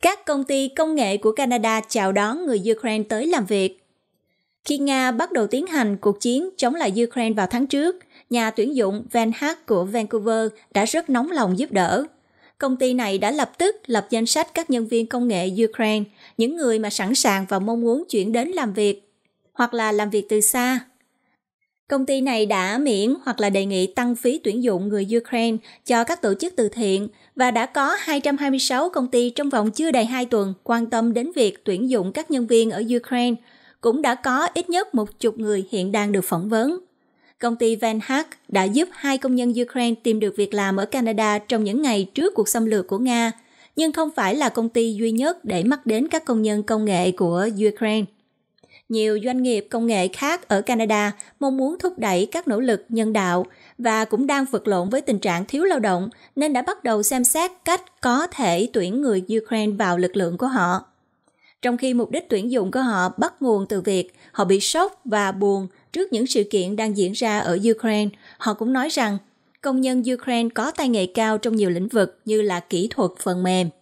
Các công ty công nghệ của Canada chào đón người Ukraine tới làm việc. Khi Nga bắt đầu tiến hành cuộc chiến chống lại Ukraine vào tháng trước, nhà tuyển dụng Van Hack của Vancouver đã rất nóng lòng giúp đỡ. Công ty này đã lập tức lập danh sách các nhân viên công nghệ Ukraine, những người mà sẵn sàng và mong muốn chuyển đến làm việc, hoặc là làm việc từ xa Công ty này đã miễn hoặc là đề nghị tăng phí tuyển dụng người Ukraine cho các tổ chức từ thiện và đã có 226 công ty trong vòng chưa đầy 2 tuần quan tâm đến việc tuyển dụng các nhân viên ở Ukraine, cũng đã có ít nhất một chục người hiện đang được phỏng vấn. Công ty Van Hack đã giúp hai công nhân Ukraine tìm được việc làm ở Canada trong những ngày trước cuộc xâm lược của Nga, nhưng không phải là công ty duy nhất để mắc đến các công nhân công nghệ của Ukraine nhiều doanh nghiệp công nghệ khác ở Canada mong muốn thúc đẩy các nỗ lực nhân đạo và cũng đang vật lộn với tình trạng thiếu lao động nên đã bắt đầu xem xét cách có thể tuyển người Ukraine vào lực lượng của họ. Trong khi mục đích tuyển dụng của họ bắt nguồn từ việc họ bị sốc và buồn trước những sự kiện đang diễn ra ở Ukraine, họ cũng nói rằng công nhân Ukraine có tay nghề cao trong nhiều lĩnh vực như là kỹ thuật phần mềm